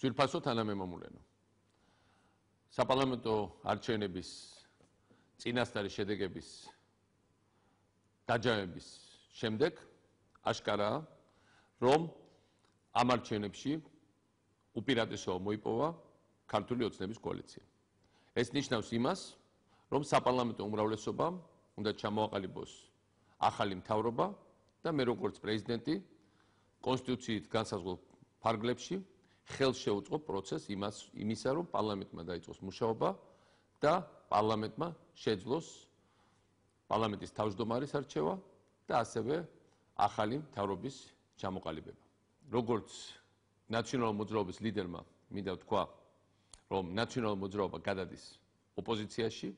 ძილფასო თანამემამულენო საპარლამენტო არჩევნების წინასწარი შედეგების დაჯამების შემდეგ აშკარა რომ ამ არჩევნებში უპირატესობა მოიპოვა ქართული ოცნების კოალიციამ ეს ნიშნავს იმას რომ საპარლამენტო უმრავლესობა უნდა ჩამოაყალიბოს ახალი მთავრობა და მე როგორც პრეზიდენტი კონსტიტუციით განსაზღვრულ ფარგლებში ხელ შეუწყო პროცესს იმას იმისა რომ პარლამენტმა დაიწყოს მუშაობა და პარლამენტმა შეძლოს პარლამენტის თავმჯდომარის არჩევა და ასევე ახალი მთავრობის ჩამოყალიბება. როგორც ნაციონალური მოძრაობის ლიდერმა მინდა თქვა რომ ნაციონალური მოძრაობა გადადის ოპოზიციაში